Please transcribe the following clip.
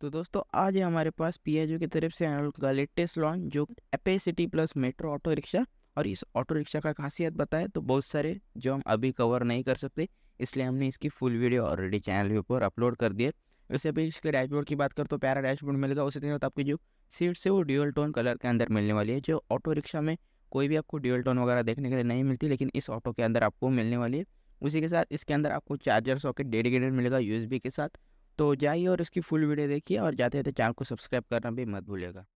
तो दोस्तों आज है हमारे पास पीएचयू की तरफ से का लेटेस्ट लॉन्च जो एपेसिटी प्लस मेट्रो ऑटो रिक्शा और इस ऑटो रिक्शा का खासियत बताए तो बहुत सारे जो हम अभी कवर नहीं कर सकते इसलिए हमने इसकी फुल वीडियो ऑलरेडी चैनल के ऊपर अपलोड कर दिया वैसे अभी इसके डैशबोर्ड की बात कर तो प्यारा डैशबोर्ड मिलेगा उसी तरह तो आपकी जो सीट्स है वो ड्यूअल टोन कलर के अंदर मिलने वाली है जो ऑटो रिक्शा में कोई भी आपको ड्यूअल टोन वगैरह देखने के लिए नहीं मिलती लेकिन इस ऑटो के अंदर आपको मिलने वाली है उसी के साथ इसके अंदर आपको चार्जर सॉकेट डेडिकेटेड मिलेगा यूएसबी के साथ तो जाइए और इसकी फुल वीडियो देखिए और जाते जाते चैनल को सब्सक्राइब करना भी मत भूलिएगा